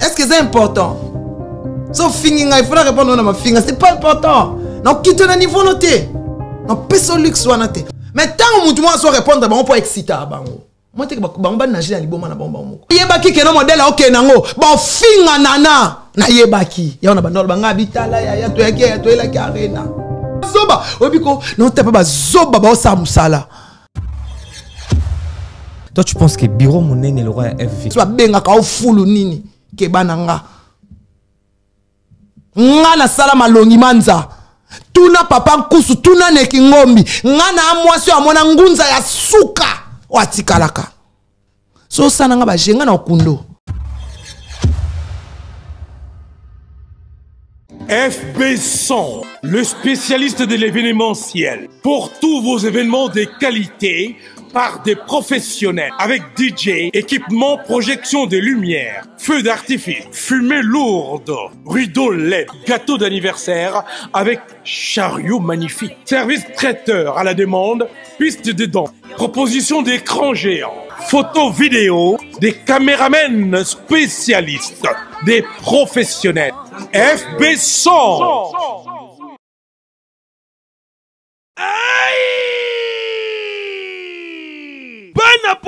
Est-ce que c'est important Sauf finginga, il faudra répondre à ma finga. C'est pas important. Non, quitte le niveau noté. Non, peso luxe soit noté. Mais tant que mutu soit répondre à bango pour exciter à bango. Moi, t'es que bango ba nager dans liboma na bango bango. Yebaki que non modèle ok nango. Bon finga nana. Na yebaki. Ya on a bandol banga bitala ya ya toyaki ya toyaki arena. Zoba, obiko, non t'es pas ba zoba ba osa musala. Toi tu penses que Biro Mounene le roi FV. Tu vas benga ka ofulu nini ke bananga. nga nga nasala malongi manza tuna papa nkusu tuna neki ngombi nga na mwasi oyo amona ngunza ya suka oyo so sana nga jenga na okundo FB Son, le spécialiste de l'événementiel. Pour tous vos événements de qualité, par des professionnels avec DJ, équipement, projection de lumière, feu d'artifice, fumée lourde, rideau LED, gâteau d'anniversaire avec chariot magnifique, service traiteur à la demande, piste de danse, proposition d'écran géant, photo vidéo, des caméramens spécialistes, des professionnels. FB 100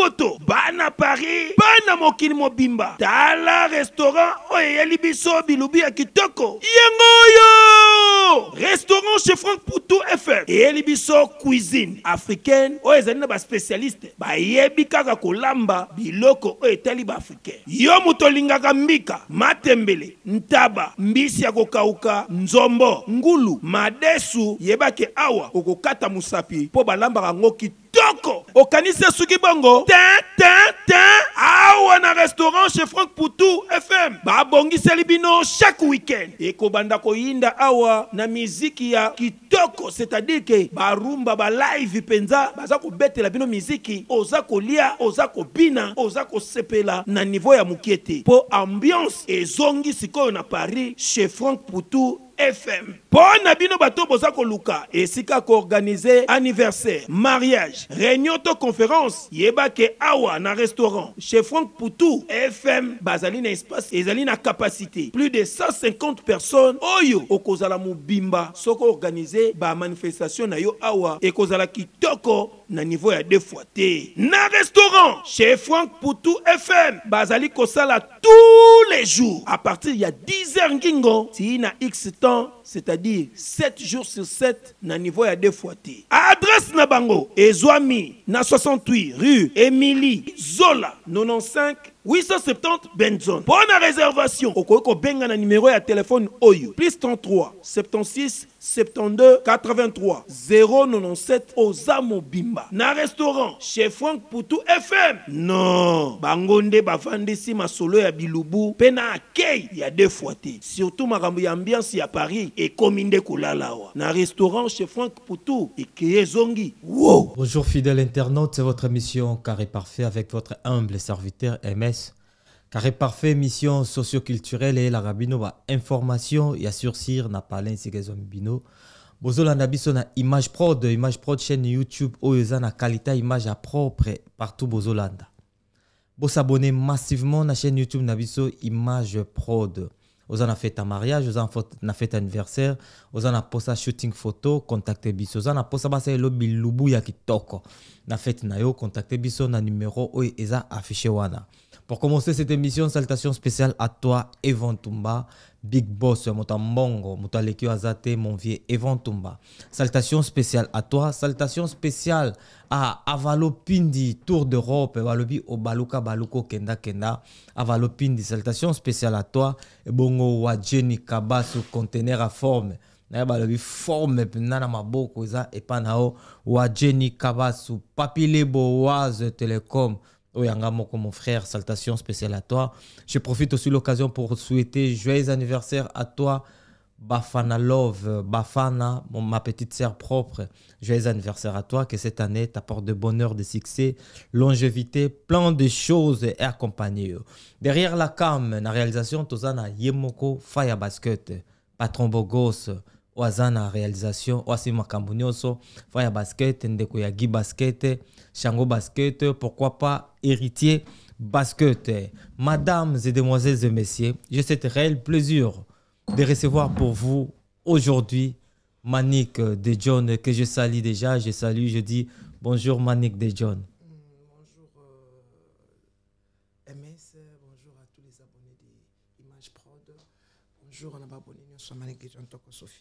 poto bana paris bana mokili mobimba tala restaurant oyo eyeli biso bilubi ya kitoko yango oyo restaurant chez frank putu fr eyeli biso cuisine africaine oyo ezali na baspécialiste bayebi kaka kolamba biloko oyo etali baafrikaine yo moto olingaka mbika matembele ntaba mbisi ya kokauka nzombo ngulu madesu yebake awa okokata mosapi mpo balambaka yango kitoko kitoko okanisi soki bongo te te te awa na restaurant chez frank putu fm babongiseli bino chaque weekend ekobanda koyinda awa na miziki ya kitoko c'est-à-dire ke barumba balive mpenza baza kobetela bino miziki oza kolia oza kobina oza kosepela na niveau ya mokie te mpo ambiance ezongi sikoyo na paris chez frank putu fm mpo na bino Luka. boza koluka esika organisé anniversaire mariage réunion to conférence yeba ke awa na restaurant chez frank Poutou, fm bazali na espace ezali na capacité plus de 150 personnes oyo okozala bimba. soko organize manifestation na yo awa ekozala kitoko na niveau ya deux fois t. na restaurant chez frank Poutou, fm bazali kosala tous les jours à partir ya 10 heures ngingo ti na x temps c'est-à-dire 7 jours sur 7, na niveau à deux fois T. Adresse Nabango et Zouami na 68, rue Émilie Zola, 95 870 Benzon. Bonne réservation. Okoko benga na numéro et téléphone Oyo. Plus 33 76 72 83 097 Ozamo Bimba. Na restaurant chez Franck Poutou FM. Non. Bangonde bavandisi masolo ya bilubu Pena Il y ya deux fois Surtout ma ya ambiance à Paris et kominde koulalawa. Na restaurant chez Franck Poutou et Zongi. Wow. Bonjour fidèle internaute. c'est votre émission Carré Parfait avec votre humble serviteur M. Carré Parfait, mission socioculturelle et la rabino va bah, information ya sursir na pas sigezo bino. Bozola na biso na image prod, image prod chaîne YouTube oyo na qualité image à propre partout bozolanda. vous s'abonner massivement la chaîne YouTube na image prod. Oza na fait un mariage, oza fait un anniversaire, avez posa shooting photo, contactez biso. Vous avez posa un lobi lubu qui kitoko. Na fête na yo, contactez biso na numéro oyo affiché wana. Pour commencer cette émission, salutations spéciales à toi, Evan Tumba, Big Boss, Motambongo, Mutalekio Azate, mon vieux Evan Tumba. Salutations spéciales à toi, salutations spéciales à Avalopindi, Tour d'Europe, Avalobi Obaluka Baluko Kenda Kenda, Avalopindi, salutations spéciales à toi, Bongo Wajeni Kabasu, conteneur à forme. balobi forme mpenza na maboko wajeni kabasu Papile telecom Oyanga Moko, mon frère, salutations spéciale à toi. Je profite aussi l'occasion pour souhaiter joyeux anniversaire à toi, Bafana Love, Bafana, ma petite sœur propre. Joyeux anniversaire à toi, que cette année t'apporte de bonheur, de succès, longévité, plein de choses et accompagner. Derrière la cam, la réalisation, Tozana Yemoko, fire Basket, Patron Bogos, wazana réalisation oyo asimi makambo basket ndeko ya gui basket shango basket pourquoi pas héritier basket mesdames et demoiselles et messieurs j'ai cette réelle plaisir de recevoir pour vous aujourd'hui manique de John que je salue déjà je salue je dis bonjour manique de John bonjour on a abonné nous manique de John Toko Sofi.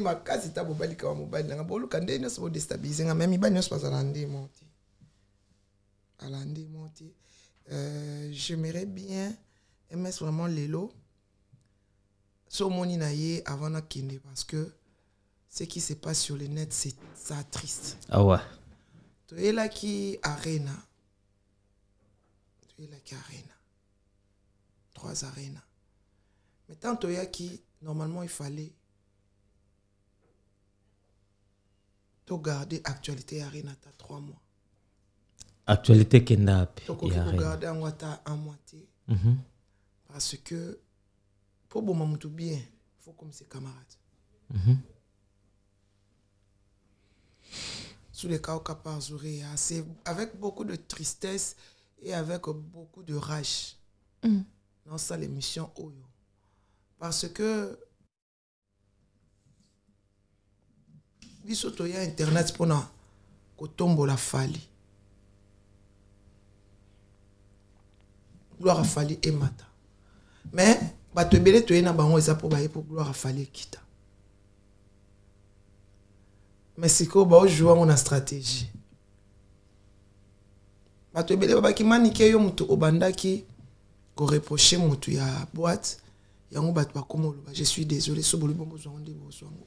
m'a casse ta mobali kawa mobali nanga boluka nde nyonso bodestabilize nga même mibali nyonso pas à mo te à nde mo euh, j'aimerais bien aimer vraiment l'élo so mon na avant avant kiné parce que ce qui se passe sur le net c'est ça triste Ah ouais. là qui arena qui arena trois arena mais tant qui normalement il fallait garder actualité à ta mois actualité qui n'a pas en wata un mm-hmm. parce que pour bon moment tout bien faut comme ses camarades mm-hmm. sous les cas par C'est avec beaucoup de tristesse et avec beaucoup de rage mm. dans sa l'émission Parce que biso toya internet mpona kotombola fali gloire afali emata mais bato ebele toye na bango eza mpo baye mpo gloire afali ekita me sikoyo baojoue yango na stratégie bato ebele babaki manike yo moto obandaki koreproche motu ya boîte yango bato bakoma oloba je suis désolé so bolibo bozwango nde bozwango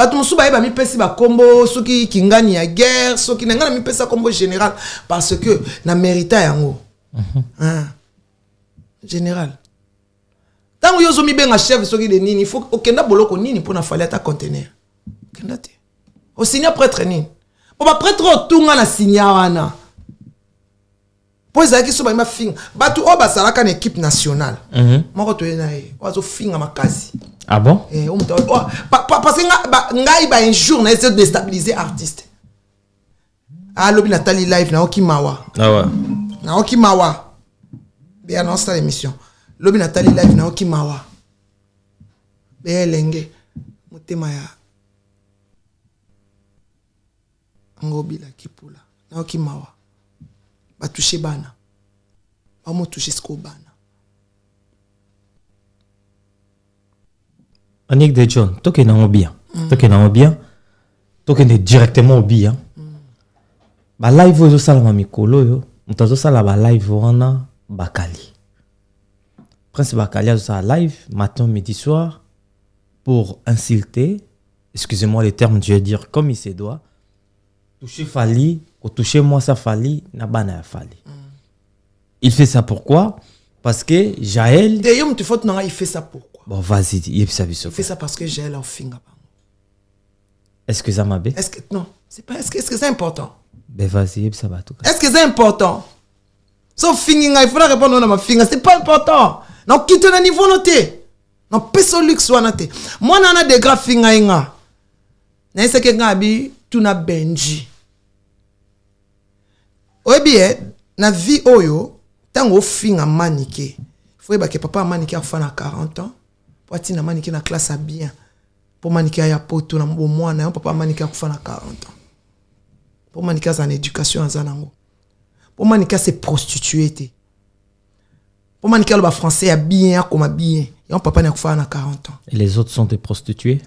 bato mosusu bayeba mipesi bakombo soki kingani ya guerre soki na ngai pesa mipesa kombo général parce que na mérita yango mhm. ah. général ntango yo ozomibenga chef soki de nini fo okenda boloko nini na fali ata conteneur okenda te osinya prêtre nini mpo baprêtre otunga na sinya wana mpo ezalaki so bayima bato oyo basalaka na équipe nationale mhm. moko toye na ye oyo azofinga makasi ah bon eh, oh, oh, Parce que un jour na de artiste. Ah, natali live naoki mawa ah ouais. naoki mawa Bien notre émission lobi natali live naoki mawa l'engue. Mouté motema ya la kipula. naoki mawa toucher bana bana On de John, tout qui est bien, tout qui est bien, tout qui directement bien. Mm. Ba live salam ezosalama mikolo oyo moto azosala ba live wana bakali prince bakali ça live matin midi soir pour insulter excusez-moi les termes je vais dire comme il se doit toucher fali moi ça Fali, na bana ya fali mm. il fait ça pourquoi parce que Jaël. jael il fait ça pour bon vas-y y a yebisa biso fais ça parce que j'ai leur finger. est-ce que ça m'a est-ce que non c'est pas est-ce que ce c'est important ben vas-y yebisa bato est-ce que c'est important sauf finger, il faudra répondre non ma finger. c'est pas important non quitte le niveau noté non au luxe wana noté. moi a de grave finga inga hein. que nga tout n'a benji Oui bien, na vie oyo au finger maniqué. Faut que papa maniqué afa à 40 ans pour atina maniki na classe bien. Pour maniki aya poto na bomwana yo papa maniki akufa na 40 ans pour maniki aza na éducation aza nango pour maniki ase prostitue te mpo maniki aloba français a akoma bien yango papa na akufaa na 40 ans Et les autres sont des prostituées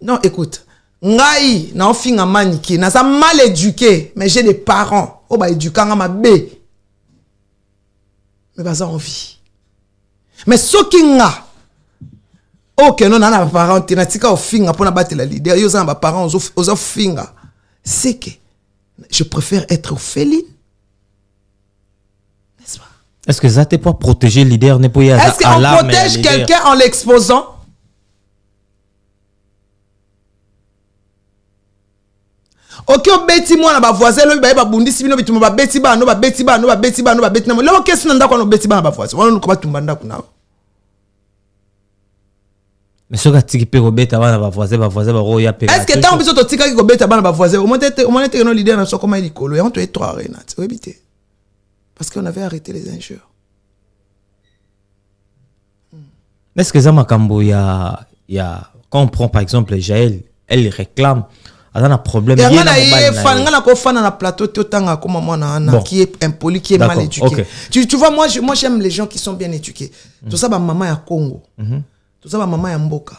non écoute ngai naofinga maniki naza mal éduqué mais j'ai des parents oyo baédukanga mabe me baza en envie. mais soki nga okende non na baparent pour natika ofinga leader. nabatela lider parent aux finga c'est que je préfère être féline. n'est-ce est-ce que ça te pas protéger leader est-ce qu'on protège quelqu'un en l'exposant Ok, on beti un petit baye mais ce qui peut obéir avant la voisine, la voisine, de voisine, Est-ce que tu tant que tu as dit que tu avant la voisine, au moins tu as eu l'idée de savoir comment il est collé, entre les trois arénas, tu as évité. Parce qu'on avait arrêté les injures. Hmm. Est-ce que Zamakambo, il y a. Quand on prend par exemple Jaël, elle réclame, elle a un problème. Il y a un problème. Il y a un problème. Il y a un problème. Il y a un problème. Qui est impoli, qui est mal éduqué. Tu vois, moi j'aime les gens qui sont bien éduqués. Hmm. Tout ça, ma maman est à Congo. Mhm ma maman ya mboka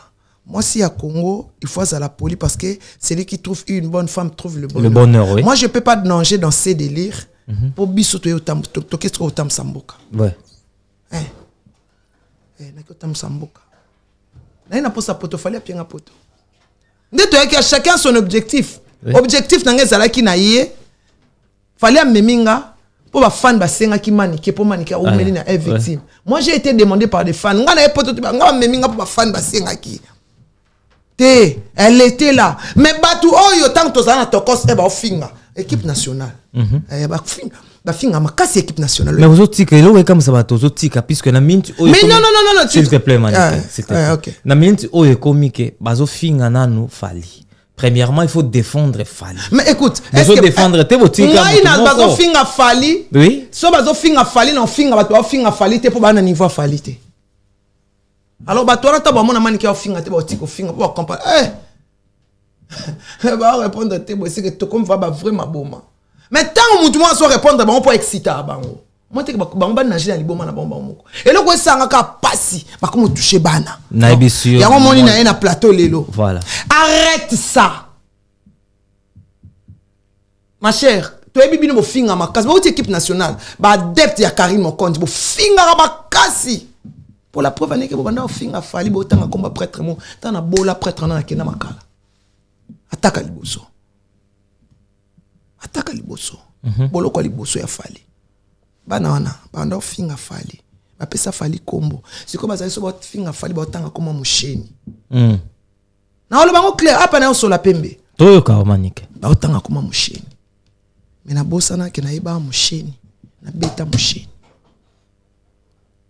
si à Congo, il faut à la poli parce que celui qui trouve une bonne femme trouve le bonheur. Le bonheur oui. Moi, je ne peux pas manger dans ces délires mm -hmm. pour bisoto au tam au tam samboka. Ouais. Hein. Eh, eh na tam samboka. Na ina sa poto fallait pianga poto. que à chacun son objectif. Oui. Objectif nangeza qui na yé. Fallait meminga mpo bafan basengaki manike mpo manike aumeli ah, na e victime moi j'ai été demandé par des fans ngai na ye poto nga bamemi nga mpo bafan basengaki Té elle était là mais oh, yo oyo ntango ça na tokos e eh, bah, finga ah. équipe nationale mhm. eh, bafinga bah, ah, ma makasi équipe nationale mais vous ça eloko ekamwisa bato ozotika puisque na minute oyosilveplaît c'était na minute oyo ekomi ke na nanu fali Premièrement, il faut défendre Fali. Mais écoute, est-ce que défendre tes voitures Ngai bazo finga Fali. Oui. So bazo finga Fali non finga bato finga Fali te pas bana niveau Fali te. Alors bato na tabo mona mani ka finga te ba tiko finga ba compare. Eh. Ba répondre te bo c'est que comme va ba vraiment bon. Mais tant que mutu mwa répondre ba on peut exciter bango mwa teke ba ba na liboma na bango elo moko eloko esangaka mpasi bakoma toucher bana Y'a moni na ye na plateau lelo Voilà. arrête ça ma chere finga ma casse. makasi bouti équipe nationale baadepte ya Karim karine finga finga kasi Pour la preuve aneke bobanda finga fali tanga komba prêtre mo ntan na bola prêtre wana nakenda makala ataka liboso ataka liboso boloko liboso ya fali bana wana banda ofinga fali bapesa fali kombo sikoyo bazali so bafinga fali baotanga koma mosheni mm. na oloba yango apa na yosola pembe toyoka baotanga koma mosheni me nabosanaki nayebaa mosheni nabeta mosheni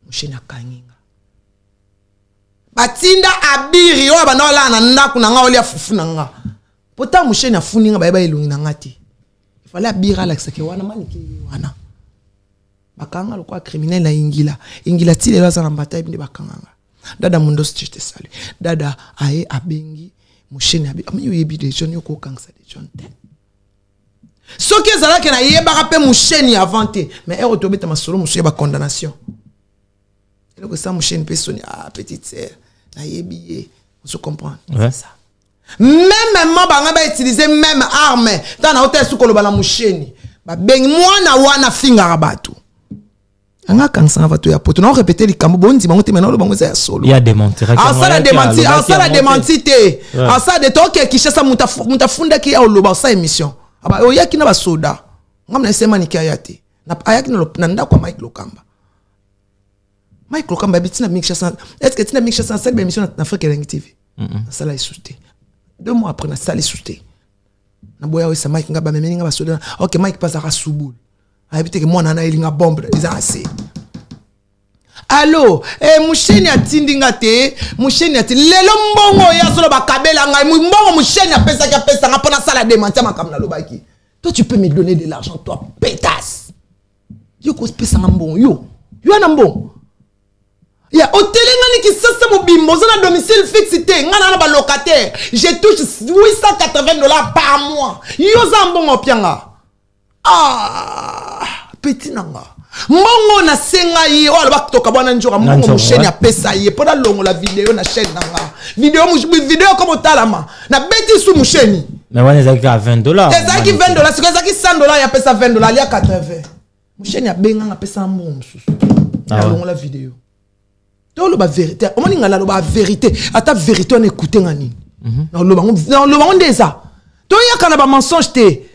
mosheni akanginga batinda abiri oyo banda olala na ndako na nga olia fufu na nga pota mosheni afuni bayeba elongi na nga te efale abiri alakisaki wana maniki wana bakanga lokwa criminel na ingila ingila ti lelo aza na mbata yebi bakanga dada mundos tete salu. dada aye abengi moshene abi. amini yebi de jeune yo kokangisa de jeune te soki ezalaki nayebaka mpe mosheni avant avante. mais ere tobeta masolo mosusu ya bacondamnation condamnation. esa mosheni mpe soni ah petite sœur. Na nayebi ye se comprend. ouais. même banga utiliser même arme ntango naotala suki koloba na Ba bengi mwana wana finga rabatu a des ya poto répété likambo bondima Bon, dimanche, a démenti ya ah, solo ah, ça des démenti il ça, asala de tooke kishasa au a loba ça, émission ah, bah, oh, qui na a ngambo na y qui na ya mike lokamba mike lokamba Est-ce que tu cette émission na Afrique a tv Ça l'a insulté. deux mois après nasala y a mike n'a ok mike que moi, il na elinga bombe eza ase alo e, musheni atindi nga te musheni ati lelo mbongo bakabela nga, mbongo musheni là, kam toi tu peux me donner de l'argent toi pétasse yo mbongo yo yo ya domicile fixe te je touche 880 dollars par mois yo oza mbongo opianga ah petit nanga Mongo mbongo nasenga ye oyo aloba toka bwana nzoka mbongo pesa apesa ye mpo la video na chaîne nanga video komo otalama nabeti su mosheni ezalaki 20 dollars ezalaki 20 dollars sikoyo ezalaki 100 dollars ya pesa 20 dollars ya 80 mosheni abenganga apesanga mbongo mosusu nalongola ah. video to oloba vérité omoni ngai naloba vérité ata vérité wana ekute nga nini mhm. nalobango nde eza toyaka na bamensonge te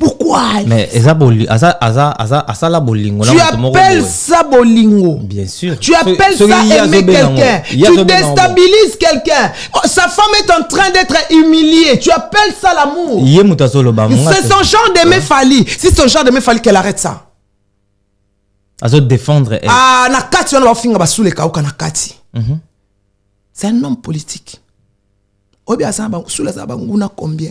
pourquoi mais bolingo tu appelles ça bolingo bien sûr tu appelles ça aimer quelqu'un tu déstabilises quelqu'un oh, sa femme est en train d'être humiliée tu appelles ça l'amour hein? c'est son genre de fali si son genre de fali qu'elle arrête ça défendre ah défendre. kati finir sous les c'est un homme politique Obi aza sous les combien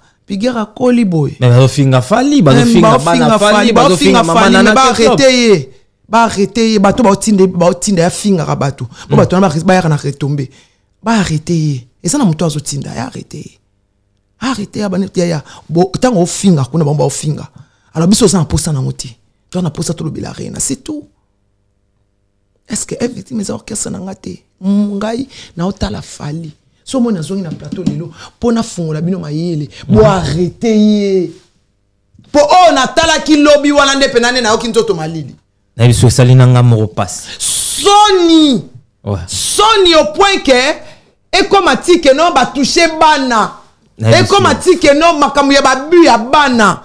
figere akoli boye finga fali bana fali baarete ye baarete ye bato baotinda bah, afingaka a retombé, hmm. ba arrêtez, et na retombe baarete ye eza na moto azotinda ye arete ye arete finger, ntango ofinga kuna alors biso na na le le c'est tout Est-ce que na fali soki nazongi na plateau lelo mpo la bino mayele boarrete mm. ye mpo oyo oh, natalaki lobi wana nde mpe penane na toto malili na so esali na nga moko soni soni au point que ekóma ti non no bana ekóma ti non no makambo ya babu ya bana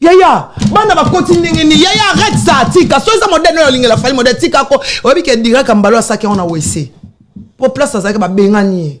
yaya bana ba ndenge nini yaya ya ça tika Soza eza la oyo olingela fali tika tikako oyebi ke direct mbalo a on a wese po place azalaki ba bengani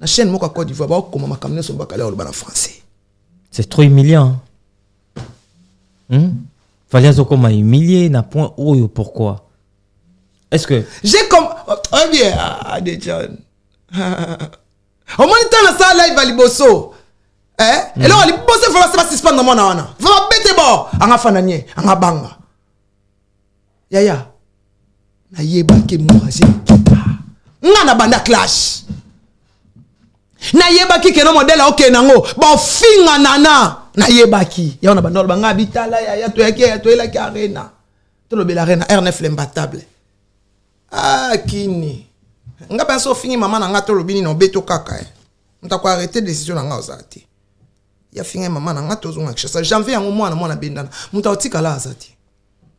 La chaîne moko côte d'ivoire comment makambo en français c'est trop humiliant hmm? fali m'a humilié na point oyo pourquoi est ce que j'ai comme oyebie adejan il ntango nasala live ya liboso eloko hein? hmm. liboso fa basi Il mwana wana fa babete bo anga fanda nie anga banga yaya nayebaki morage kita ah. nga na banda clash Na nayebaki ke na nango okende finga nana. na nayebaki Ya na bandolo banga bitala ya toyaki yaya ke arena la arena r l'imbattable akini ah, nga so fini mama na nga tolobi no beto kaka e eh. motako arrete décision nga ozati. ya fingai mama na nga tozonga kishasa janvi ya mwana mwana bendana moto aotikala la te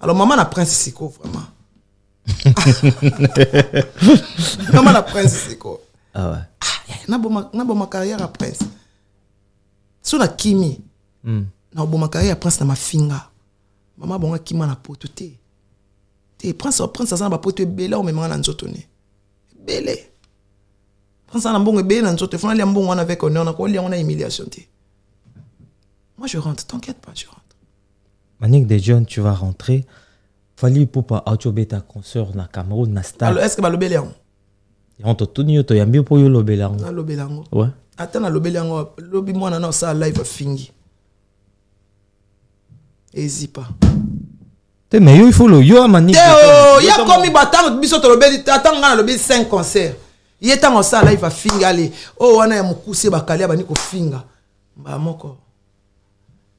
alors maman la prince quoi, vraiment maman la prince quoi ah ouais ah, na boma na carrière à prince sur la kimi hmm. na boma carrière à prince na mafinga maman La la na te prince oh, prince aza na belle. même na prince na belle, na Elle avec honneur humiliation moi je rentre t'inquiète pas je Manique des jeunes, tu vas rentrer. Fali Poupa, Achobeta, concert na Cameroun, na Star. Alors, est-ce que balobele yango? Yanto tuni to yambi po yo lobele yango. Na lobele yango. Ouais. Attends, na lobele yango, lobi mwana na il live fingi. N'hésite pas. t'es mais yo il faut le yo manique. Teo, oh, ya komi batang biso to lobele, attends nga na lobele 5 concerts. ye ntango asala iva finga ale oh wana ya mokuse bakali abandi kofinga mbala moko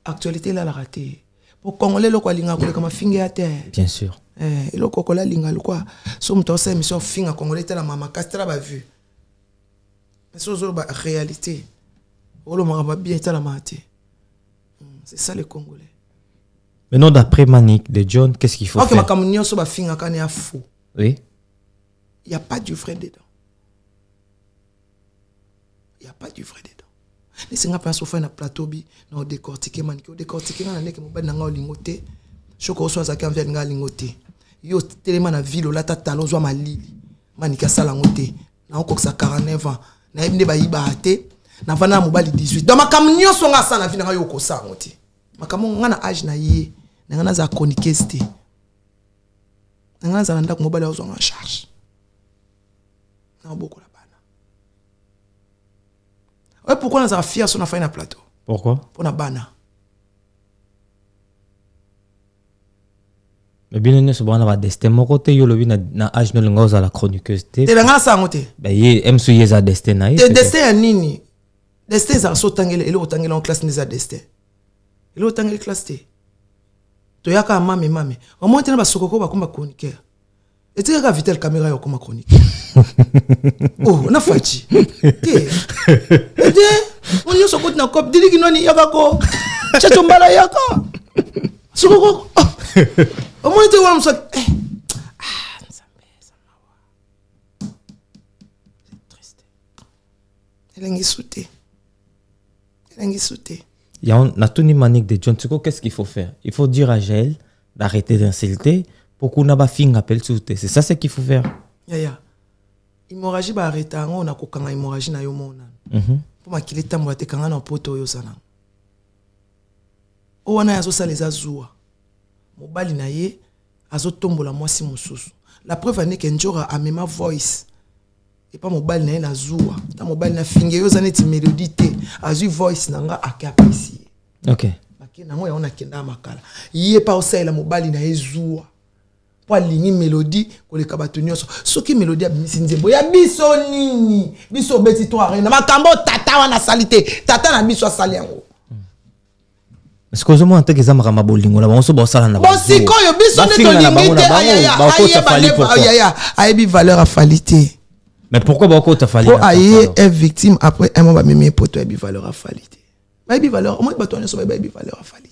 actualité la ratée pour bokongole eloko alingaka koleka mafinge à terre bien sûr eh, et le eloko okola alinga lokwa so moto asala émission afinga congolais etalama makasi tala bavue parce ozoloba réalité oh, bien mabien la te hmm, c'est ça le congolais maintenant d'après manique de john qu'est ce qu'il faut ma okay, makambo nyonso bafingaka ne ya fou oui il y a pas du vrai dedans il y a pas du vrai dedans les mpenza ofai na plateau bi na odécortike maniki odécortike nga na ndenge mobali na ngai olingo te soko oso azalaki alingo te yo otelema na ville olata talo ozwa malili maniki asala yango te naokokisa 49 ans nayebi nde bayibaa te navanda na mobali 18 makambo nyonso nga asala na vi na ngai yo okosa te makambo nga na age na ye na ngai les na ngai nazala charge ouais pourquoi a fia so fin plateau pourquoi la bana bien bino nyonso va na mon côté Nous yo na de no olinga la chroniqueuse te Des msu destin na destin est nini destin so otangela est otangela en classe nde eza destin eloko otangeli classe toyaka mame mame na basokoko bakoma chroniqueur et tu as kaka la caméra comme comment chronique oh na faci te là. o nyonso na cop diliki nani yaka ko chacho mbala yaka soki ko omoni tu wana mosa elengi natuni manique de john qu'est ce qu'il faut faire il faut dire à jael d'arrêter d'insulter pour qu'on ait fingerpel sur te c'est ça ce qu'il faut faire ya ya hémorragie ba arrêter na hein, kokanga hémorragie na yo Pour mhm pour makili tambo te kanga na poto yo sana o wana azosala eza zuwa mobali na ye azotombola mwasi mususu. la preuve ane a même ma voice pas mobali na ye na zuwa ta mobali na finge yo oza neti mélodie te azwi voice na nga ake apesi n'a okay. bakende yango kala. Yé makala ye mpa osalela mobali na ye zoua po alingi mélodie koleka bato nyonso soki mélodie abimisi nzembo ya biso nini biso obeti to arena makambo tata wana salité tata na biso asali yango parceke ozomona teke eza makambo bolingo na bango so baosala na bosikoyo biso nde tolingi te ayebi bah, valeur à te mais pourquoi bakota fali po aye est victime après un mois bamemi poto ayebi valeur afali te bayebi valeur au moins, omoi bato wana nyonso bayebi valeur à te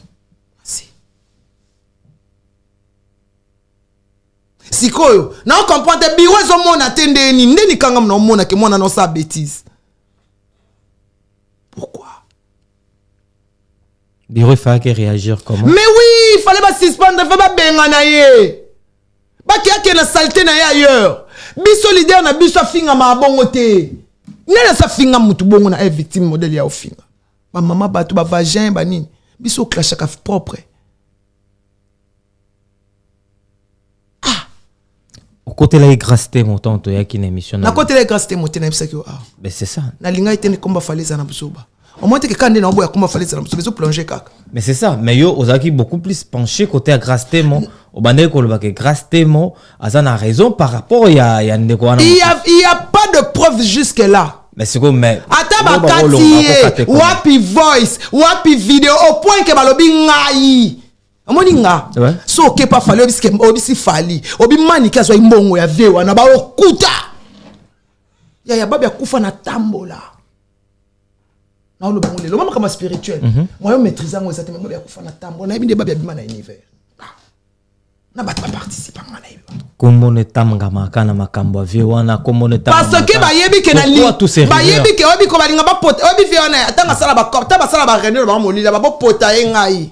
sikoyo na te biro ni te nde nini mona ke mona no sa bêtise. pourquoi biro a réagir comment mais oui il fallait na ye bakeake na salite na ye ailleurs biso lider na biso afingama abongo te sa finga mutu bongo na e victime modèle ya ofinga bamama bato Bi banini biso oclashaka propre okotela ye grâce te motan missionnaire. na côté nakotela ye grâce te motema yebisaki que ah ben c'est ça nalingaki e te nekomba fale eza na busuba omoi que quand il na oboya komba fale eza na busuba plonger kak mais c'est ça mais yo osaki beaucoup plus penché côté ya grâce te mo obandaki kolobaka grâce mon. mo aza na raison par rapport y a des wana il y a pas de preuve jusque là mais quoi mais ata bakati ye wapi voice wapi vidéo au point que balobi ngai omoni nga so okepa fali obi obisi fali obimaniki so imbongo ya ve wana okuta ya ya babi akufa na tambola lo ngo lelo ma makambo ya spirituel mhm. moyo maîtrise yango eza te me babi akufa na tambola na ibinde babi abima na univers ah. na ba baparticipanga na yebi nkombona etamgamaka na makambo ya vie wana nkombona parce que bayebi ke bayebi ke obi ko balinga oyebi tanga sala ba asala ta basala ba moni molila ba pota ngai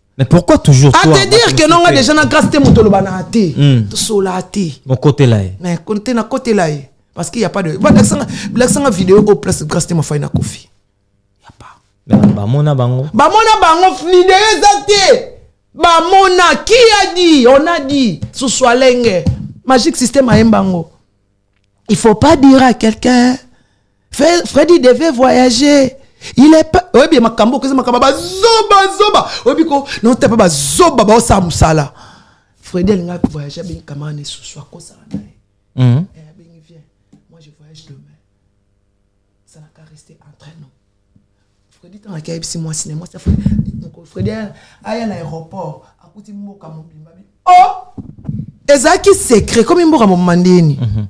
pourquoi toujours à te dire que non déjà na grâce te motoloba hmm. na te sola mon côté là eh. mais côté na côté là eh. parce qu'il y a pas de black sanga vidéo au place de grâce te mafaina kofi y a pas bamona bango bamona bango vidéo eza te bamona qui a dit on a dit soit l'engue. magique système ayemba bango. il faut pas dire à quelqu'un Freddy devait voyager il est pas, ilepa oyebi makambo zoba, Zoba zoba. oyebi ko naotapa il baosala pas. fredi alinga voyage abengi kamara na ça akosala na ye il vient. moi je voyage demain qu'à rester entre nous mois, il oh! secret mm-hmm.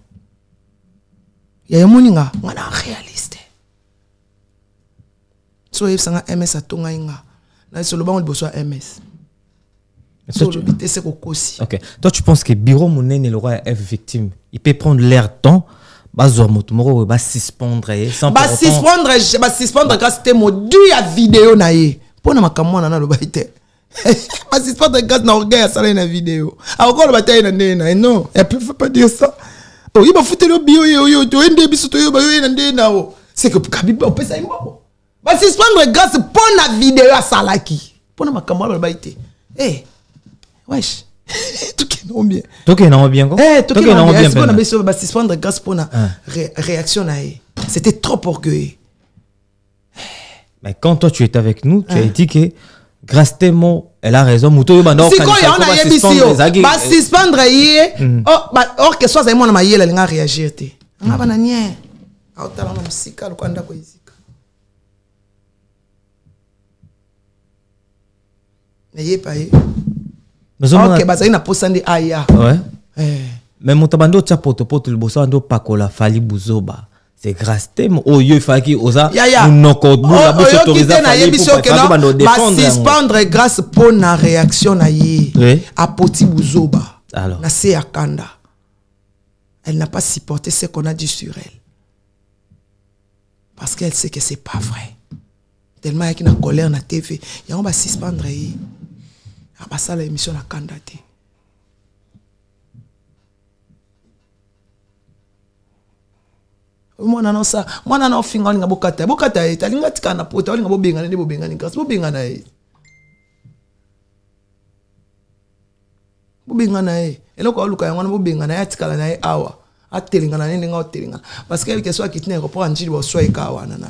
y a un monde, nga na réalité so ms à ms ok toi tu penses que bureau monene le roi f victime il peut prendre l'air temps bazwa suspendre suspendre. suspendre suspendre grâce modu ya video na Pona mpo na makambo suspendre. grâce na a na na na non peut pas dire ça y Je yo yo o c'est que ça suspendre grâce vidéo la video salaki. mpo ma makambo wana balobai Tout Eh, wesh tokendango bien bien bienmpo na biso suspendre grâce pour la réaction eh? c'était trop orgueilleux eh. mais quand toi tu étais avec nous tu as hein. dit que grâce tes mots, elle a raison or que so azali mwana mayele alinga réagir te anga bana nie aotala On a pas mm. nayeba ye oke bazali na mposa Mais aya me moto poto poto le liboso andi opakola fali buzoba c'est grâce Oh oyo faki oza monoko bulabusootorizate nayebi Suspendre grâce pour na réaction na À poti buzoba na se ya kanda elle n'a pas supporté ce qu'on a dit sur elle parce qu'elle sait que c'est pas vrai tellement ayaki na colère na tv yango basuspendre ye abasala émission na kanda te mwana nosa mwana na ofinga olinga bokata bokata ye talinga tikala na pota olinga bobengana nde bobengani kasi bobengana ye bobengana ye eloko aoluka yango wana bobengana ye atikala na ye awa atelengana ne otelengana parce que akiti na aéroport anjili boswa eka wana na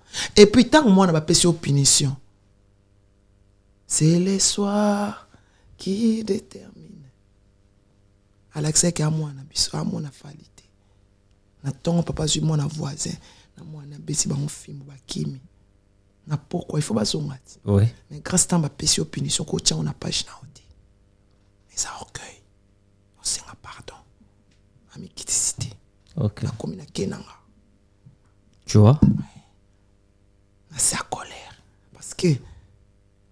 Et puis, tant que moi, on pas punition. C'est les soirs qui détermine. À l'accès qu'à moi, à moi, à Na papa, je moi, voisin. Na moi, na besi, ba on film, ba kimi. Na pourquoi, il faut pas son Oui. Mais grâce à ma pécio punition, qu'on on n'a pas Mais ça orgueil. On s'en pardon. Ami, qui Ok. La commune, Kenanga. Tu vois? C'est la colère parce que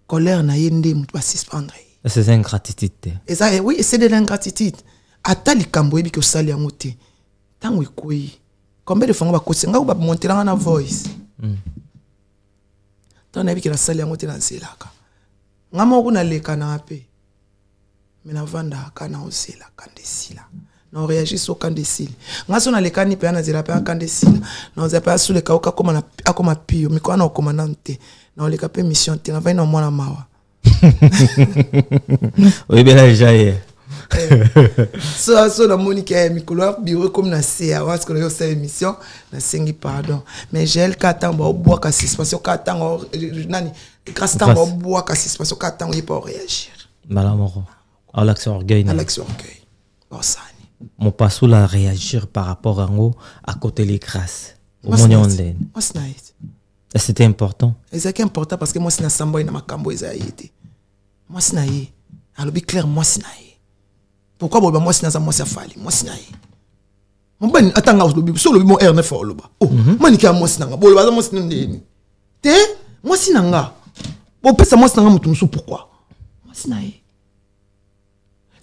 colère na ye nde moto suspendre. c'est ingratitude que ça, oui esedela ingratitude ata likambo dit sali yango tant ntango ekweyi combien de fango que ngai oyo bamontelanga na voice la mm. sali ke na mm na oréagir soka on a nga so le na a comme akoma mais quand on les les mission na à mawa bien so so la monique, mikolo ya bureau comme na se que nous On mission, na singi pardon mais gel bah, bois les suspension oh, euh, euh, nani grâce bah, bois kasi suspension il réagir. a orgueil Bon, ça mon pasoul a réagir par rapport à ngo à côté les grâces au monde en ligne c'était important ezalaki important parce que moi c'est na sambo ye na makambo eza ye moi c'est na ye alobi claire mwasi na ye pourquoi moi c'est boloba mwasi naza mwasi afali mwasi na ye mobani atanga olobi so olobi mo rnf oloba o maniki ya mwasi nanga boloba aza mwasi nandeyeni te mwasi nanga bopesa mwasi nanga motu mosusu pourquoi mwasi na ye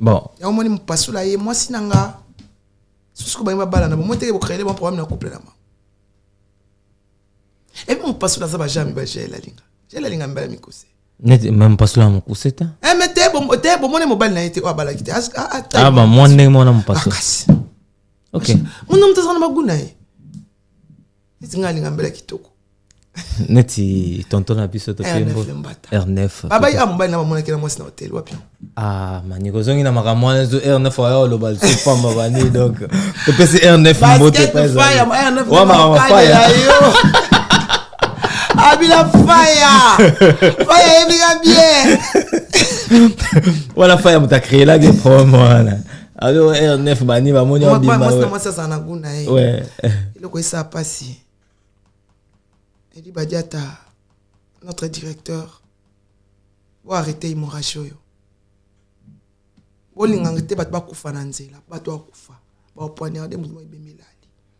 bon yango omoni mpasula ye ce na nga susuku na bango teke bocréele bon problème na couple na eh, je linga mopasula à bajami bajel Ne suis alinga mibala la mpasula te eh, na ye te oyo abalaki te ah, bamwa ne mona mopasuakasi ah, munda je aza na pas ye suis mbela kitoko neti tonton na biso a mobali na mwasi na hotel wapi ah maniko na makambo wana zo r9 oya oloba pamba bani donc r9 abila faya faya yebika bien wana faya moto r9 bani pasi j'ai dit, Badiata, notre directeur, vous arrêtez Imorachoyo.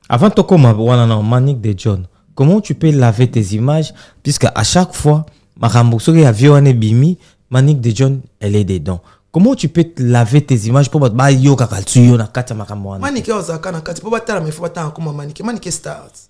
Avant de commencer, Manique de John, comment tu peux laver tes images puisque à chaque fois, ma Maramboussori a vu Bimi, Manique de John, elle est dedans. Comment tu peux te laver tes images pour battre yo kaka tuyo na kata makambo wana? Manique ozaka na kata pour battre mais faut battre encore Manique, Manique stars.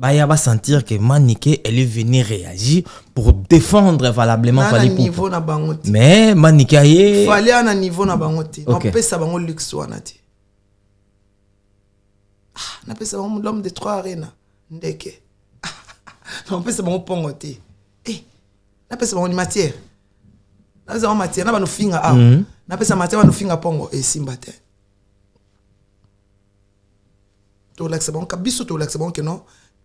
bah, il va sentir que Manike elle est venue réagir pour défendre valablement Fali Mais Maniké, il fallait un niveau na bangote. On peut ça bango luxe ou Ah, na Il bango l'homme de trois arènes ndeke. On peut ça bango matière. Na mhm. eh, bango matière na a. Na matière finga pongo et simba bango bango que non.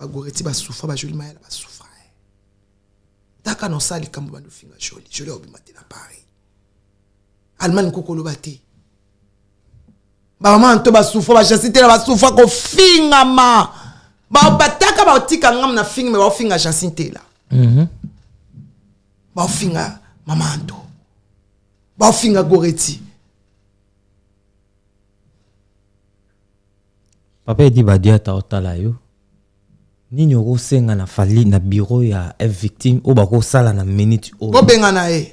bagoreti basouffra bajoli non hein. ça, taka nosala likambo finga joli joli l'ai te na paris allemagne Ba te bamama nto ba bajasi te na finga. ba bataka baotika ngamu na là. me baofinga jasi maman baofinga mamanto. nto baofinga goreti papa di badia ta otala nini okosenga na fali na bureau ya f victime oyo sala na minute o bobenga na eh.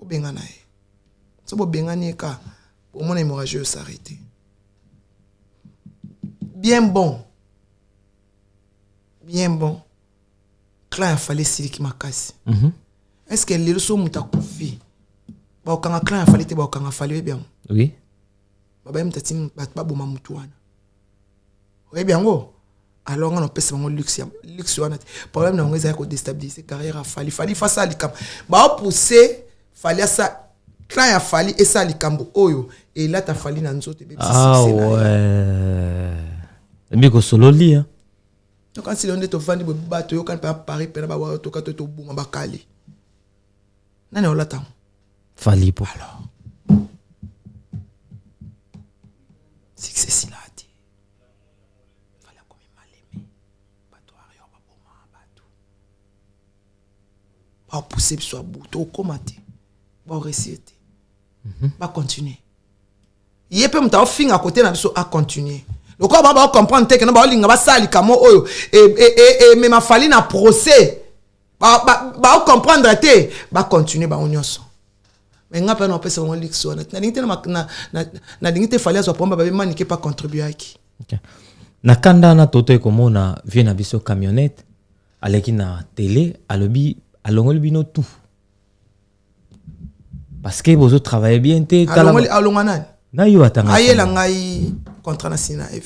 bobenga na so bobengani ka omona hémorragie oyo sarete bien bon bien bon clan ya fali ki makasi mm est ce que lelo so muta akufi bakokanga clan ya fali te fali bien. oui babaye moto atini bato baboma motu alors on peut seulement luxe luxe on a problème on a qu'on déstabiliser carrière falli falli face à l'icam bah pousser fallait ça quand a fallu et ça l'ikambo oyo oh, et là t'as fallu dans nous bébé ah ouais mais que solo li hein donc quand si on est au fond du bateau quand par Paris pendant bah ouais toka toto boum bah kali nani on l'attend fali pour alors c'est que c'est akupuse biso ya butu okóma te baoresir mhm. continuer yé ye m'ta moto aofinga côté na biso akontinue lokola ba baocomprendre te kena bah, bah, oh, et et et oyo ma fali na procès baocomprendre bah, te bakontinue bango nyonso mais nga mpe na opesa bango lix na nalingi te fali azwa pomba contribuer à qui na kanda wana totoyi komona vie na biso camionnette aleki na à alobi le bino tout parce que vous travaillez bien allons alonga nani nayo atanga ayela ngai contrat na sina ma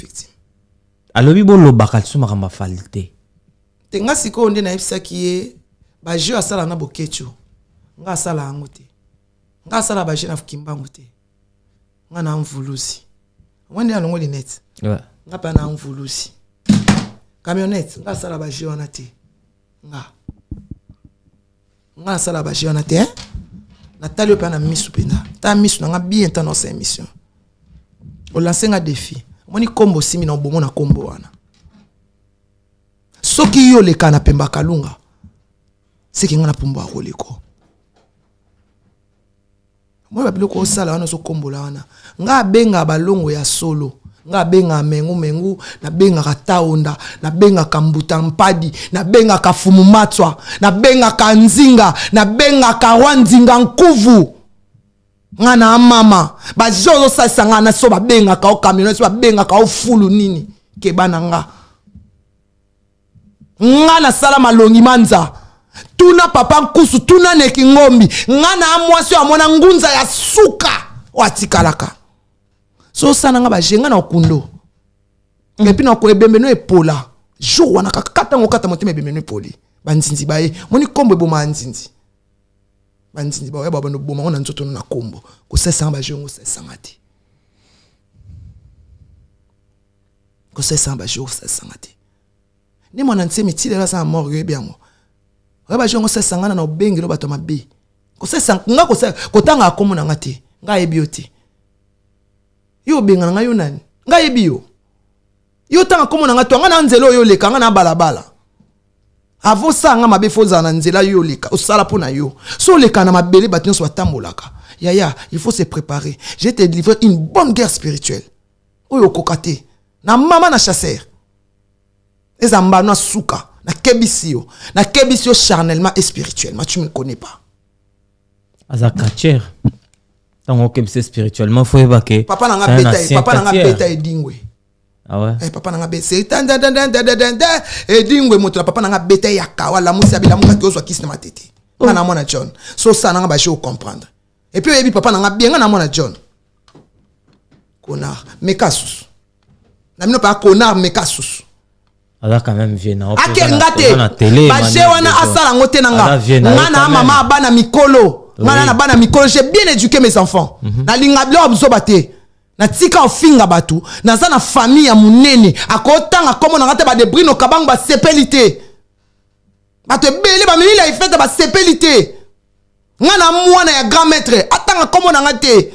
alobi bolobaka lisusu makambo ko te na nga ça nde nayebisaki à sala na nga sala te sala na nga na mvulusi allons net nga ba na mvulusi camionnette nga nga nga sala baje wana te hein? natali oyo mpe misu mpena ta misu nga bien ta nosa émission lance un défi moni combo simi na obongo na wana soki yo le kana pemba kalunga seki nga na mpumbu akoleko moi babiloko sala wana ozokombola wana nga benga balongo ya solo nga abengaka mengu mengu nabengaka taonda nabengaka mbuta mpadi nabengaka fumu matswa nabengaka nzinga nabengaka wa nzinga nkuvu nga na mama bajo ozosalisa ngai na so babengaka okamiono so babengaka ofulu nini keba na nga nga nasala malongi manza tuna papa nkusu tuna neki ngombi nga na mwasi amona ngunza ya suka oyo atikalaka so ba jenga na okundo epi na ebembe no epola jo wana kaka kata ngo kata motema ebembe no epoli banzinzi baye moni kombo eboma ya banzinzi banzinzi baoya babano boma ngo na nzoto no na nkombo kosesanga bajengo osesanga te kosesanga bajengo osesanga te nde mwana ntiemi tilela aza na morgue oyebi yango oya bajengo osesanga na na obengelo bato ya ko kosesa nga ko ko tanga akomo na nga nga ayebi yo yo obengana ngai yo nani ngai yebi yo yo ntango komo na to nzela balabala ava osala nga mabe fo na nzela yo oleka osala pona yo so oleka na mabele bato nyonso batambolaka yaya il faut se préparer J'ai te livré une bonne guerre spirituelle oyo kokate. na mama na chasseur eza souka. na suka na kebisio kebisi yo charnellement et spirituellement tu me connais pas aza ntango okebisa spirituellement fo oyeba ke papa nanga beta papa nanga beta edingwe papa nanga tanda tanda. dingwe motra, papa nanga beta ya kawa lamusi ya bilamu kaki ozwa kisi na matete oh. nga na mona john so ça nanga comprendre. Et puis oyebi eh, papa nanga bien nga na mwana john konar meka susu pa bino paa Alors quand même akenga te bashe wana asala yango wana asala ngote nanga na mama abana mikolo Mana na bana mikolo, j'ai bien éduqué mes enfants. Mhm. Na linga bleu baté. Na tika ofinga batu. Na za na famille ya munene. Akotanga komo na ngate ba de no kabang ba sepelité. te belé ba mimi la ifeta e ba sepelité. Nga na mwana ya grand maître. Atanga komo na ngate.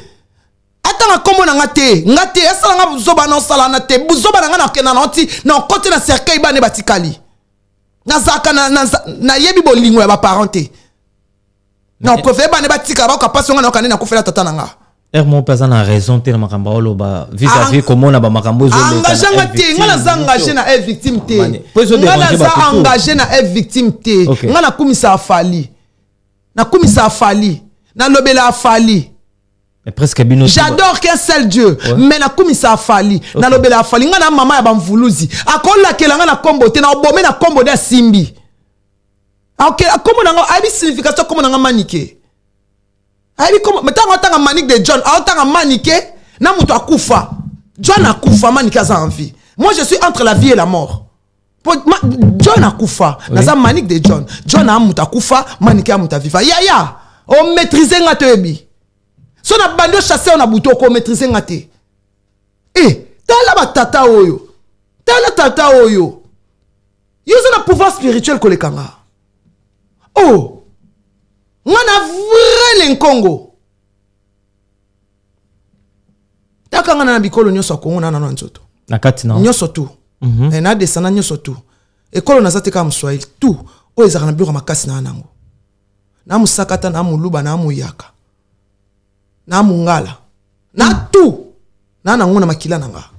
atanga nkombo na nga te nga te esala nga na te buzoba na nga kena na nti na okoti na cercueil ne batikali na yebi bolingo ya ba parenté. Non, préféré bana a bakapasi de na kofela tata na nga r raison oh, te de makambo vis-à-vis komona bamakambo na e victime te Je bah, engagé na e victime lobe la falli. Mais presque j'adore qu'un seul dieu mais nakumisa afali Na nalobela afali nga na mama ya bamvuluzi kelanga na kombo na naobome na de comment on a ayebi ah, signification comment on a yango manike ayebi ah, ntango atanga manique de john autant ah, manike na moto akufa john a kufa manike aza en vie moi je suis entre la vie et la mort john a kufa, naza manike de john john a moto kufa. manike ya muta aviva yaya omaîtrise nga te oyebi so na bandi ochasse oyo na ko okomaîtrise nga te e eh, tala batata oyo la tata oyo yo oza na pouvoir spirituel kolekanga. oh nga na vrai lenkongo taka nga na bikolo nyonso akongo na nana na nzoto na kati na nyonso tu mm -hmm. e, eh, nadesana nyonso tu ekolo naza te kaka moswahili tu oyo ezalaka na biloko makasi na yango namosakata namoluba namoyaka namongala na mm. tu na nango na makila na nga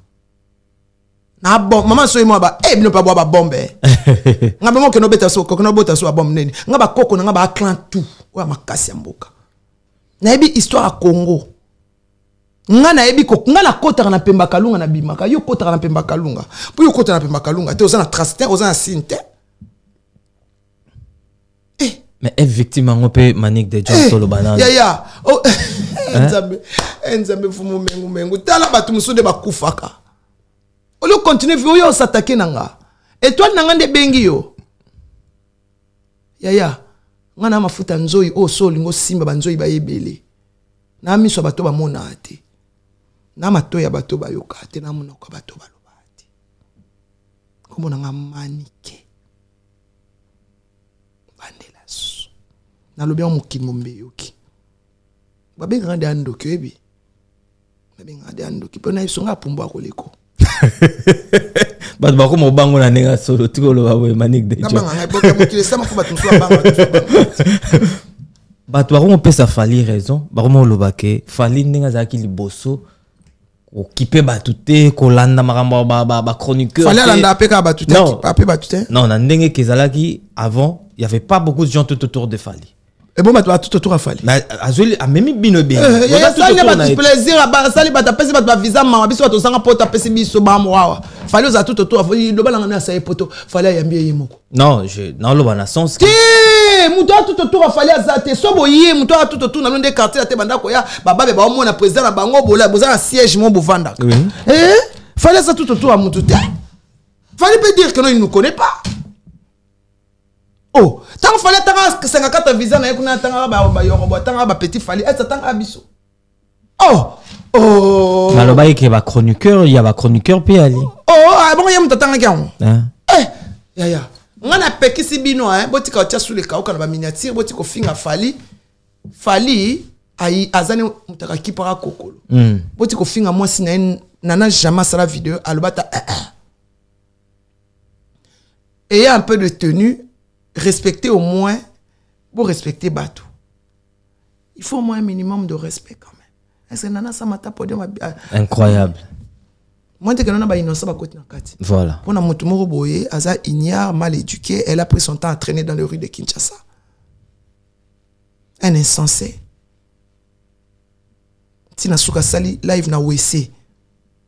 na bom mama soye imwa ba ebi eh, no pa ba bombe nga bomo ke no beta so ko bota so bom neni nga ba koko na nga ba clan tout wa makasi amboka. na ebi histoire a Congo nga na yebi ko nga na kotaka na pemba kalunga na bimaka yo kotaka na pemba kalunga po yo kotaka na pemba kalunga te ozana na ozana te eh. mais eve victime yango mpe manique de john Ya Ya yaya oh, hein? eh, nzambe eh, nzambe fumu mengu mengu tala batumusude mosusu nde bakufaka Olo continue oyo yo na nanga nanga. toi nanga de bengi yo yaya ngai na mafuta nzoi o so lingo simba banzoi bayebele na miso so bato mona Nama na ya bato bayoka te na mona ko bato baloba te nkombo na nga manike bandela so nalobi yango mokimbo yoki babengaka nde andoki oyebi babengaka andoki na yeso nga koleko bato bako mobango na ndenge solo tiki oloba boye manik eh, bato tu fali raison bako moloba ke fali ndenge azalaki liboso kokipe bato te kolanda makambo non na ndenge avant il y avait pas beaucoup de gens tout autour de fali ebo bah, tout autour fali euh, ah, euh, ça, n'y a plaisir fali loba non naoloba a bah, sens Tu tout autour so boye autour président bango siège mo Eh? tout à fali peut dire que non il nous connaît pas oh ntango fali atanga asenga ta visa na ye kuna atanga tanga petit bapetit fali ese atanga biso oh baloba oh. eke bachroniqueur ya bachroniqueur mpe ali oh, ah, bongo Hein? moto eh, atangaki ya ya ngai peki bino eh, hein, botika otia suleka oka na baminiatire botika finga fali fali aza mtaka moto para kokolo mm. botika finga mwasi na eh, nana jamais sera video aloba ta eh, eh. un peu de tenue respecter au moins, pour respecter Batou, il faut au moins un minimum de respect quand même. Est-ce que Nana Samata ah, Incroyable. Ah, moi, je suis innocent à Voilà. Pour Namutumoro Boye, Aza ignare, mal éduquée, elle a pris son temps à traîner dans les rues de Kinshasa. Un insensé. Tina Souka Sali, live na WC.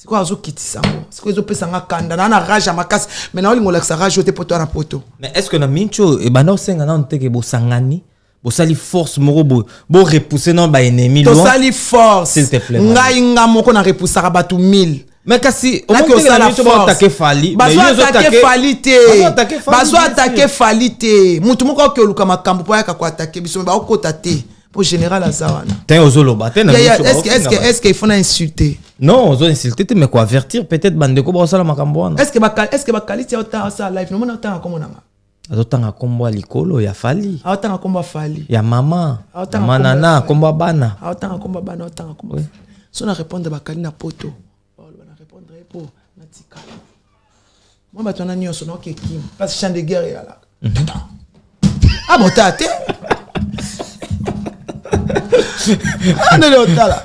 C'est quoi sikoyo azokitisa ngo sikoyo ezopesanga kanda na na rage ya makasi me na olinga olakisa rage oyo te poto wana poto mais est ce que na minti oyo ebanda eh, kosenga nano teke bosangani bosali force moko borepousse nano baennemi tosali force ngai nga moko na repoussaka bato 1000 me kasi bazwatake fali te bazwa atake fali te motu moko aoke oluka makambo mpo ayaka koatake biso me baokota te mpo général aza wana ozoloba te eske il faut na insulter non ont te mais avertir peut-être Est-ce que makambo wana est autant à ça? life nomona otanga kombo nanga azotanga nkombo non likolo ya fali aotanga ah, ya fali mama ah, manana nkombo bana aotanga ah, nkombo bana na répondre na poto Oh na répondre poto mpo natikala mwa bato wana nyonso naoke Kim parce de guerre eyalaka Ah non non, otala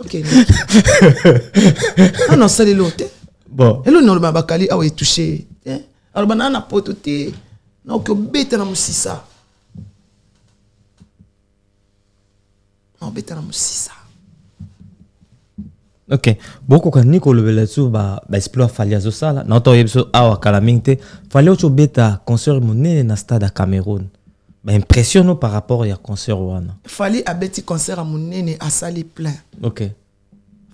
tokendeki ana osala elo te bon elo na oloba bakali awa etouche te aloba naa na poto te naoki ça. na mosisa naobeta na ça. ok bokoka nini kolobela so baexploit ba fali azosala na oto oyebi so awa kala mingi te fali oti obeta concert monene na stade à cameroun impressionnant par rapport ya concert wana fali petit concert à mon et à sali plein ok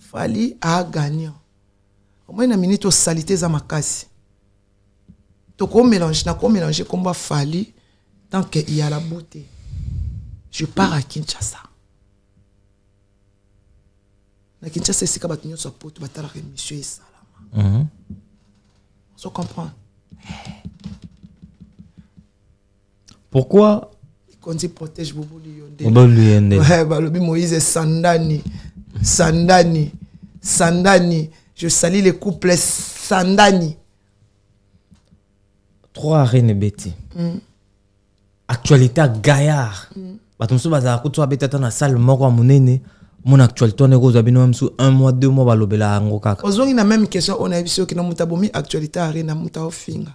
fali au moins une minute à ma osali te eza makasi tokomélange mélangé comme fali tant qu'il y a la beauté je pars à kinshasa La kinshasa esika bato nyonso apoto batalaka émission mhm. on se comprend pourquoi konzi protège bobo liyonde bobo liyonde ouais balobi Moïse sandani sandani sandani je salis les couples sandani trois reine beti mm. actualité gaillard mm. bato mosusu bazalaka kutu dans la na mort à mon monene Mon actualité wana ekozwa bino mwa sous un mois deux mois balobelaka yango kaka ozongi na même question oyo nayebi soki na moto abomi actualité are na moto finger.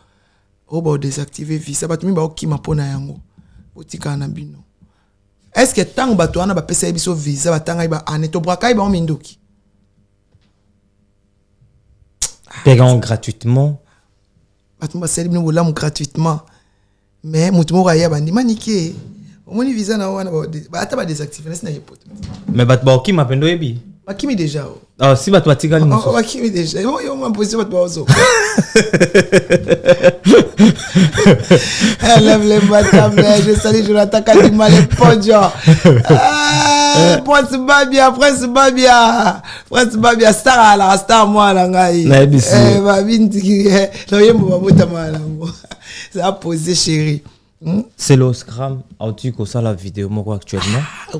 oyo oh, bah, désactiver visa bato mingi baokima mpona yango botikala na bino est ce que ntango bato wana bapesaki biso visa aneto braka tobwakaki on mindoki payant ah, ah, gratuitement bato mo basali bino bolamu gratuitement mais moto moko aya bandimani ke omoni visa na wana ata désactiver nasi na yepoto mais bato baokima mpendo oyebi bakimi deja o oh. ah, si bato ni oh, mosusu bakimi deja yo mwa mposi bato baozoka lève les je salue Jonathan ah, Prince Babia Prince Babia Prince Babia star star ça eh, eh. posé chérie hmm? c'est l'oscram ah, ça vidéo actuellement ah,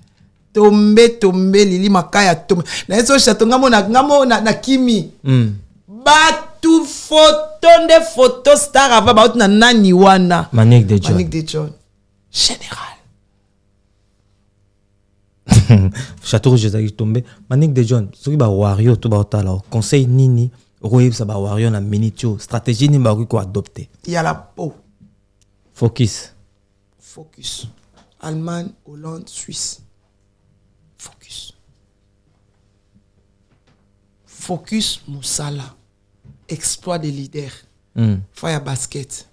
tombe tombe lili makaya tombe naye Chaton, chato na ngamo na, na kimi hmm. batu photo de photo star avant na nani wana manik de john, manik de john. général chateau rouge tombe manik de john soki bawario to baotala conseil nini ba Wario na mini oyo stratégie Il y a la peau focus focus allemagne hollande suisse focus musala exploit des leader. Hmm. Fire basket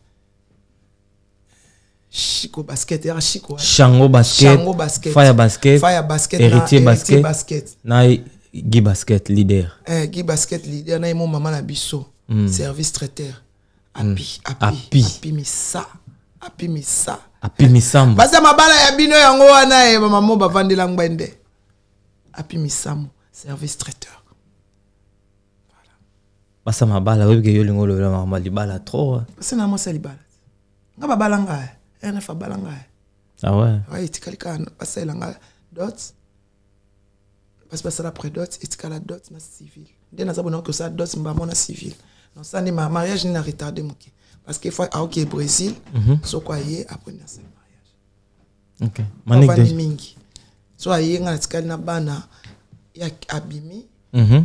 Chico basket era Chico Chango hein? basket Chango basket Fire basket Fire basket Héritier basket basket Naï Guy basket leader eh Guy basket leader Naï mon maman la Bisso, hmm. service traiteur hmm. api mm. api api, api misa api misa api baza mabala ya bino yango eh, maman e bamamo bavandela ngwende api misambo service traiteur basa mabala oyebike yo lingo olobela makambo libala tro se na mwasi ya libala nga babala ngaya rnf abala ngaya awe ah ouais etikali kaka basalela nga dot basi basala après dot etikala dot na civil nde naza bona oke osala dot mbamo na civil nosala nde mariage nini na retarde moke parce que fois aoke brésil mhm. soko aye après nde nasala mariage avani mingi so aye nga natikali na bana ya abimi mhm.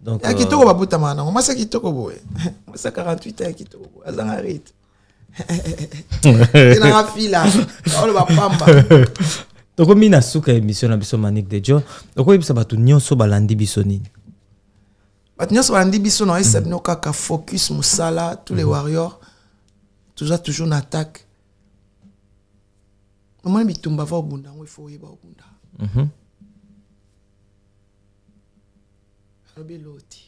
donc ya euh, kitoko babotama nango mwasi ya kitoko boye mwasi ya 48 ans. kitoko suis azanga rite tenanga fila olo bapamba tokomi na suka émission na biso de jo nyonso biso nini bato nyonso balandi biso na oyesa kaka focus musala, tous les mhm. warriors toujours, toujours une attaque bitumba va obunda yango obunda mhm. tobe loti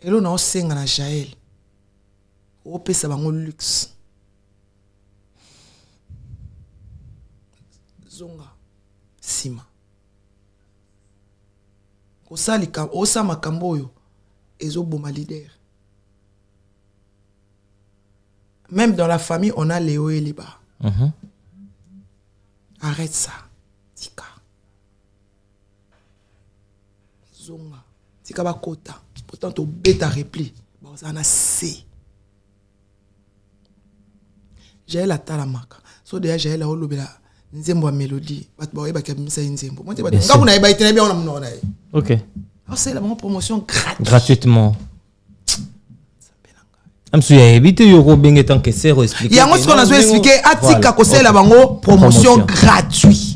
elo na osenga na jael opesa bango luxe zonga sima. nsima kosala osa makambo oyo ezoboma leader même dans la famille on a léo et Liba. Mhm. arrête ça tika bazonga tika kota pourtant tobeta repli bazala na se jael atalamaka so deya jael aolobela nzembo ya mélodie ba bayebaki abimisa ye nzembo mo ba bato ngambu na yeba ye te na yebiyango na monoko na ye ok aosalela ah, bango promotion gratuite gratuitement amsu yayebi te yo benga tant que c'est Il y a explique ce qu'on nazo explike atika kosalela bango promotion gratuite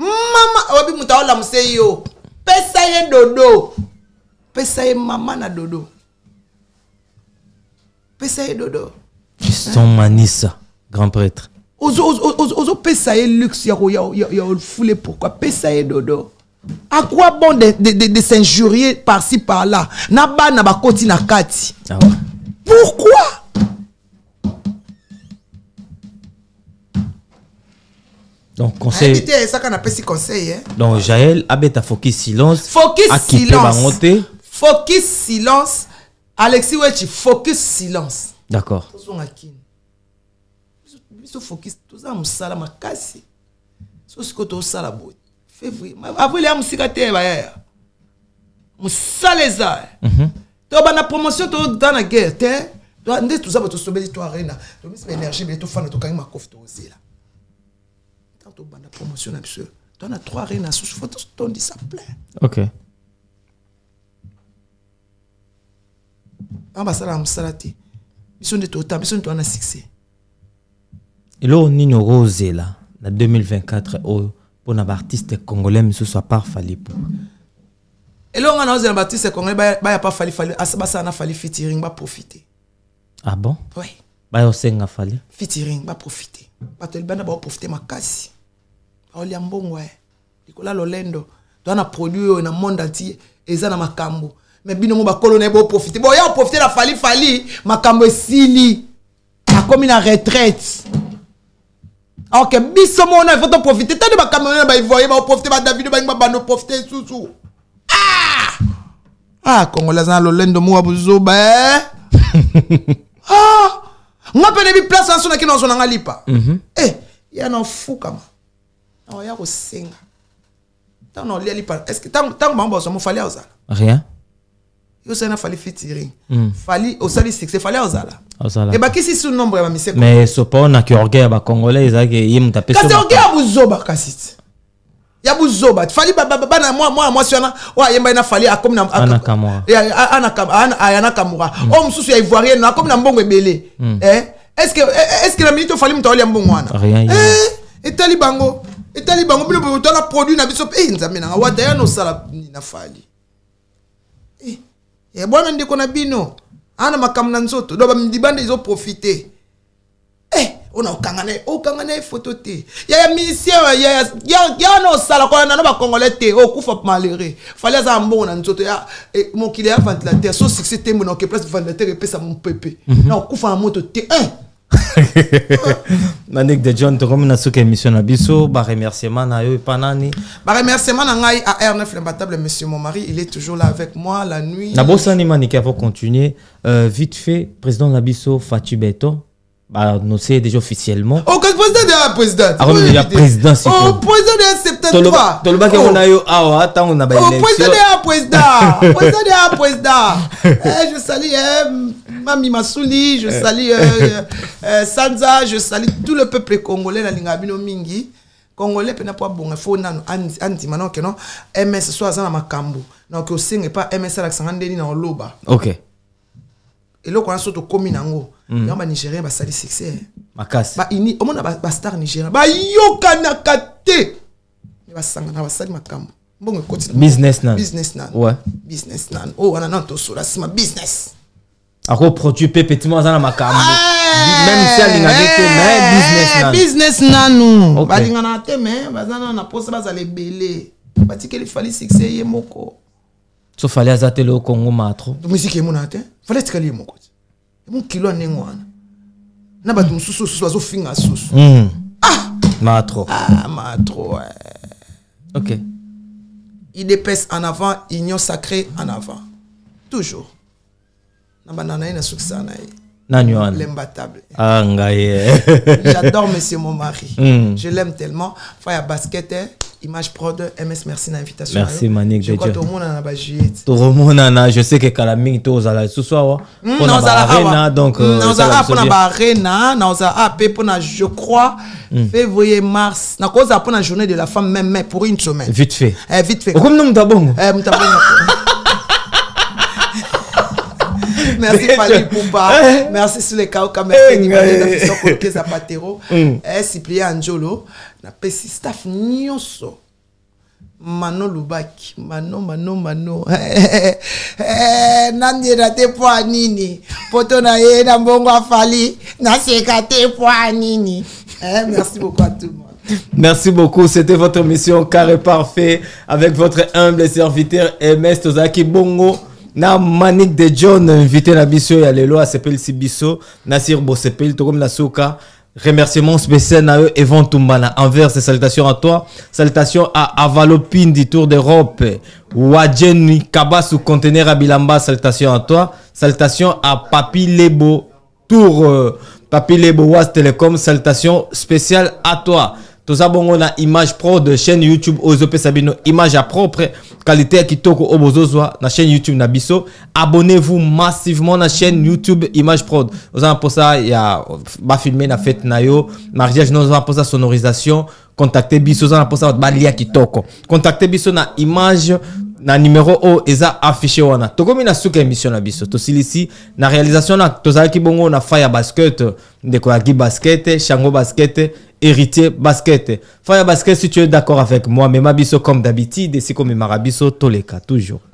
Maman, wabi moto aolamusa yo pesa ye dodo pesa ye mama na dodo pesa ye dodo sont manisa grand prêtre ozopesa ye luxe ya foule. pourquoi pesa ye dodo à quoi bon de, de, de, de s'injurier par-ci par-là na naba koti na kati ah pourquoi donc ah, conseil appelle si conseil hein. donc jael abeta focus silence focus silence focus silence alexis tu focus silence d'accord tozonga akin. tous focus tous ce makasi tout ça la beauté. février avril ya mosika te bayaya tu eza tobanda promotion dans la guerre te nde toza bato tosobeli to arena tomisi baénergie bele tofanda tokangi makofi là tanto de promotion na biso to na trois sous photo ton fo ça plein ok an basalaka ils sont de nde tota biso nde toa na succès eloko rosé là na 2024 pour un artiste congolais pour. Et falipo on a un artiste congolais bah, bah pas ah, bas ça falifali a na fali featuring bah, profiter. ah bon oui Bah fallu. fali featuring bah, profiter bato libanda baoprofite makasi baolia mbongo e eh. likolo ya lolendo toa na produit oyo na monde entier eza na makambo me bino mo bakolo na ye boprofite boya oprofite na fali fali makambo esili akomi na retraite ok biso mona ifo toprofite tande makambo na baivoye baoprofite badavido balingi babanda oprofite lisusu ah kongola ah, aza na lolendo moko ya bozoba eh. ah nga mpe nayebi place wana ce qui nazwa nanga lipa mhm. Eh, ya nafukama naoya kosenga ntango a lipa mba mba bazwa mo fali ozala rien yo osali na fali featuring mm. fali osali succès fali ozala kisi su nombre ya bamiseko mais sopo na ba congolais ya bacongolais ezalaki Il y a un orgueil ya zo, kasi ti ya buzoba fali bana mwana mwasi wana oyo ayembani na fali akomi aya na kamura Oh mosusu ya na akom na mbongo ebele hmm. eh? estce na eh, mingi tofali moto aolia mbongo wana eh, etali bango etali bango bino tala produit na biso eh nzambe na wata yana no sala na fali Eh, bwana ndeko na bino ana makambo na nzoto do izo profiter on a na ye okanga na ye foto te yaya misien ya na osalaka té. nano bacongolais te okufa oh, fallait ça bon, na mbongo na nzoto ya eh, mokili ya ventilateur so succès te mbona oke place ventilateur mon mopepe mhm. na okufa na moto te Manik hein. de john tokomi na suka émission à biso Remerciement na yo panani. nani Remerciement na ngai à r9 l'imbattable monsieur mon mari il est toujours là avec moi la nuit nabosani manike avant continuer euh, vite fait président la biso fatu beto bah, sait déjà officiellement. Oh, quand président de la président. Ah, oui, la présidente. Oh, président de 73. le monde qui oh. a eu, ah, ouais, oh, attends, on a bailé. Oh, président de président. président de la président. eh, je salue, eh, Mami Masuli, je eh. salue, euh, euh, euh, Sanza, je salue tout le peuple congolais, la lingabino mingi. Congolais, pena po abonga, fo nano, anti, Maintenant, que non, MS, soit zana makambo. Donc, au signe pas MS, la xangandeni na l'oba. Ok. Et là, on a commis, au yango va salir succès makasi omona bastar nigérien bayokanaka te me basangana basali makambo mbongo business nan business nan ouais business nan oyo wana nano c'est ma business produit mpe petimo aza ma makambo même si alingaki te me business nanu balinganaka te me baza nano na mposa bazala parce qu'il fali succès ye moko so fali aza te le okongo matro musike emonaka te fali atikali ye moko kilo na un qui susu hmm. ah matro ah matro ouais. ok il épaisse en avant union sacré en avant toujours na na sous ah j'adore monsieur mon mari hmm. je l'aime tellement Faya basket hein. Image Prod, MS, merci d'invitation. Merci, Manik. Je crois que tout le monde en a pas en a, je sais que Kalaming, tout le monde ce soir. Non, aux arena, donc. Nous avons a pour avons ah, je crois, hmm. février, mars. cause avons la journée de la femme, même, mais pour une semaine. Vite fait. Eh, vite fait. Comme nous, nous avons merci Fali Pouba, eh. merci sur les Kauka, merci eh, Nimane, eh. merci Sokoke Zapatero, mm. Cyprien Anjolo, na pesi staff nyonso. Mano Lubaki, Mano, Mano, Mano. Nandira te poa Potona Poto na ye na mbongo afali. Naseka te Merci beaucoup à tout le monde. Merci beaucoup. C'était votre mission Carré Parfait avec votre humble serviteur MS Tozaki Bongo na manik de john invité na biso ya lelo si biso nasir bosepeli tokomi na suka remerciements spécial à eux Evan Tumbana envers salutations à toi salutations à Avalopine du Tour d'Europe Wadjeni Kaba sous conteneur Abilamba, Bilamba salutations à toi salutations à Papi Lebo Tour euh, Papi Lebo Was Telecom salutations spéciales à toi toza bongo na image pro de chaîne youtube Ozo Sabino image propre qualité qui kitoko oyo na chaîne youtube Nabiso abonnez-vous massivement na chaîne youtube image prod oza ça il ya a na filmer na yo mariage nous avons pour ça sonorisation contactez biso oza na mposa bato balia kitoko contactez biso na image na numéro o eza affiché wana tokomi na suka émission na biso silici, na réalisation na tozalaki bongo na fire basket quoi yaki basket shango basket héritier basket. Fire basket, si tu es d'accord avec moi, mais biso comme d'habitude, et si comme Marabiso, Toleka, toujours.